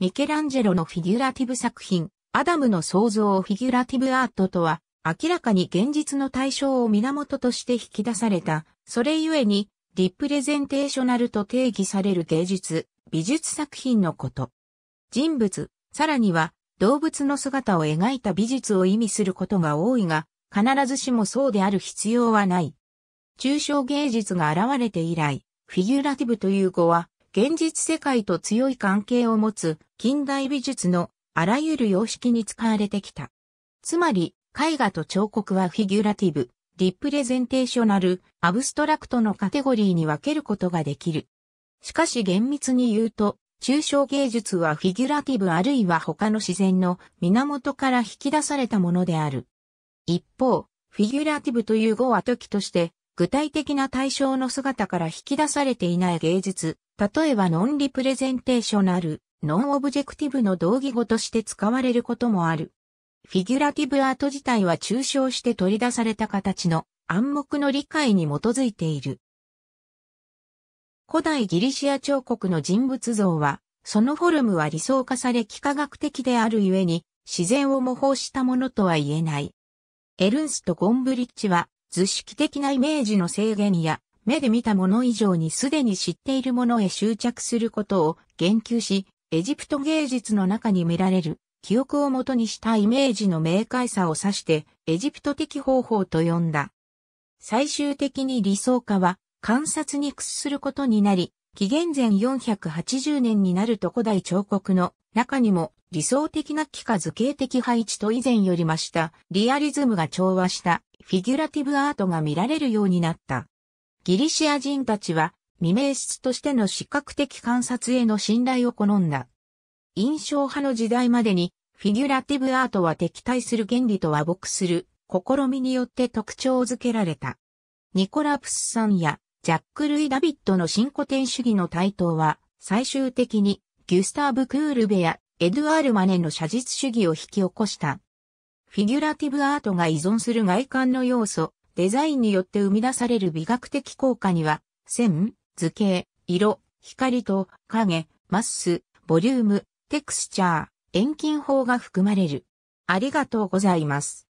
ミケランジェロのフィギュラティブ作品、アダムの創造フィギュラティブアートとは、明らかに現実の対象を源として引き出された、それゆえに、リプレゼンテーショナルと定義される芸術、美術作品のこと。人物、さらには、動物の姿を描いた美術を意味することが多いが、必ずしもそうである必要はない。抽象芸術が現れて以来、フィギュラティブという語は、現実世界と強い関係を持つ近代美術のあらゆる様式に使われてきた。つまり、絵画と彫刻はフィギュラティブ、リプレゼンテーショナル、アブストラクトのカテゴリーに分けることができる。しかし厳密に言うと、抽象芸術はフィギュラティブあるいは他の自然の源から引き出されたものである。一方、フィギュラティブという語は時として具体的な対象の姿から引き出されていない芸術、例えばノンリプレゼンテーショナル、ノンオブジェクティブの同義語として使われることもある。フィギュラティブアート自体は抽象して取り出された形の暗黙の理解に基づいている。古代ギリシア彫刻の人物像は、そのフォルムは理想化され幾何学的であるゆえに、自然を模倣したものとは言えない。エルンスト・ゴンブリッジは、図式的なイメージの制限や、目で見たもの以上にすでに知っているものへ執着することを言及し、エジプト芸術の中に見られる記憶をもとにしたイメージの明快さを指してエジプト的方法と呼んだ。最終的に理想化は観察に屈することになり、紀元前480年になると古代彫刻の中にも理想的な幾何図形的配置と以前より増したリアリズムが調和したフィギュラティブアートが見られるようになった。ギリシア人たちは未明室としての視覚的観察への信頼を好んだ。印象派の時代までにフィギュラティブアートは敵対する原理と和睦する試みによって特徴づけられた。ニコラプスさんやジャック・ルイ・ダビッドの新古典主義の台頭は最終的にギュスターブ・クールベやエドゥアール・マネの写実主義を引き起こした。フィギュラティブアートが依存する外観の要素、デザインによって生み出される美学的効果には、線、図形、色、光と影、マッス、ボリューム、テクスチャー、遠近法が含まれる。ありがとうございます。